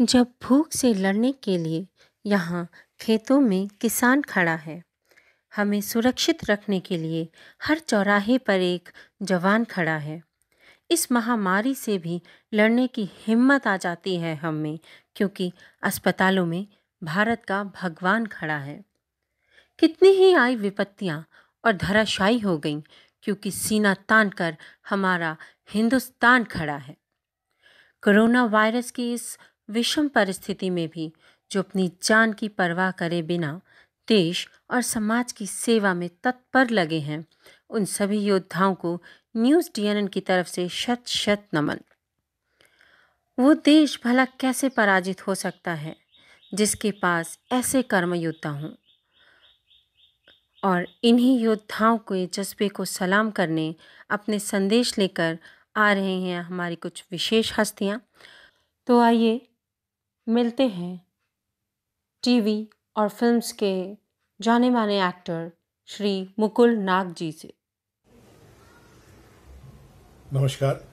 जब भूख से लड़ने के लिए यहाँ खेतों में किसान खड़ा है हमें सुरक्षित रखने के लिए हर चौराहे पर एक जवान खड़ा है इस महामारी से भी लड़ने की हिम्मत आ जाती है हम में क्योंकि अस्पतालों में भारत का भगवान खड़ा है कितनी ही आई विपत्तियाँ और धराशायी हो गई क्योंकि सीना तान कर हमारा हिंदुस्तान खड़ा है कोरोना वायरस की इस विषम परिस्थिति में भी जो अपनी जान की परवाह करे बिना देश और समाज की सेवा में तत्पर लगे हैं उन सभी योद्धाओं को न्यूज़ डीएनएन की तरफ से शत शत नमन वो देश भला कैसे पराजित हो सकता है जिसके पास ऐसे कर्म योद्धा हों और इन्हीं योद्धाओं के जज्बे को सलाम करने अपने संदेश लेकर आ रहे हैं हमारी कुछ विशेष हस्तियाँ तो आइए मिलते हैं टीवी और फिल्म्स के जाने माने एक्टर श्री मुकुल नाग जी से नमस्कार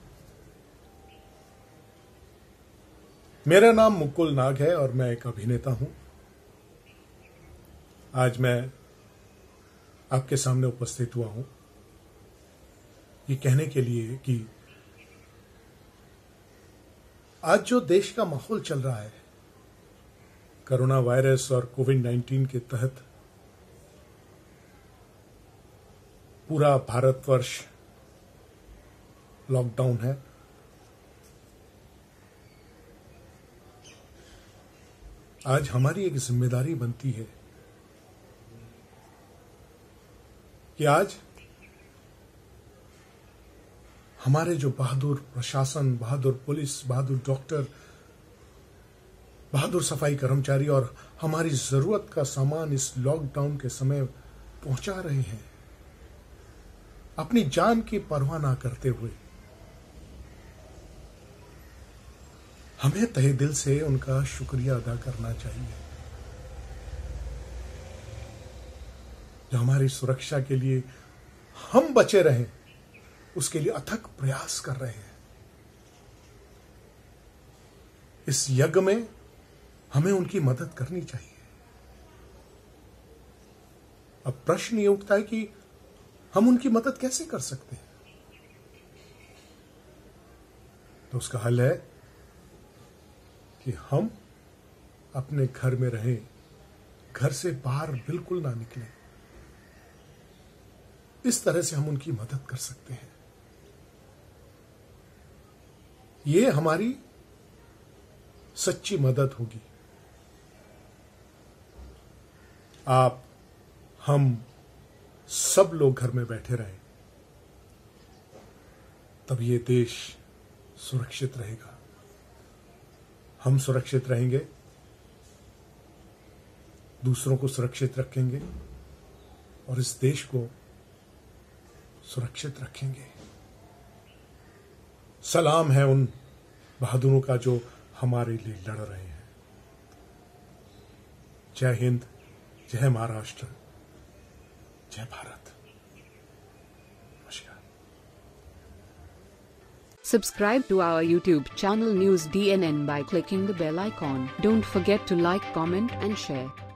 मेरा नाम मुकुल नाग है और मैं एक अभिनेता हूं आज मैं आपके सामने उपस्थित हुआ हूं ये कहने के लिए कि आज जो देश का माहौल चल रहा है कोरोना वायरस और कोविड 19 के तहत पूरा भारतवर्ष लॉकडाउन है आज हमारी एक जिम्मेदारी बनती है कि आज हमारे जो बहादुर प्रशासन बहादुर पुलिस बहादुर डॉक्टर बहादुर सफाई कर्मचारी और हमारी जरूरत का सामान इस लॉकडाउन के समय पहुंचा रहे हैं अपनी जान की परवाह ना करते हुए हमें तहे दिल से उनका शुक्रिया अदा करना चाहिए जो हमारी सुरक्षा के लिए हम बचे रहे उसके लिए अथक प्रयास कर रहे हैं इस यज्ञ में हमें उनकी मदद करनी चाहिए अब प्रश्न ये उठता है कि हम उनकी मदद कैसे कर सकते हैं तो उसका हल है कि हम अपने घर में रहें घर से बाहर बिल्कुल ना निकलें इस तरह से हम उनकी मदद कर सकते हैं ये हमारी सच्ची मदद होगी आप हम सब लोग घर में बैठे रहें तब ये देश सुरक्षित रहेगा हम सुरक्षित रहेंगे दूसरों को सुरक्षित रखेंगे और इस देश को सुरक्षित रखेंगे सलाम है उन बहादुरों का जो हमारे लिए लड़ रहे हैं जय हिंद जय Maharashtra Subscribe to our YouTube channel News DNN by clicking the bell icon. Don't forget to like, comment and share.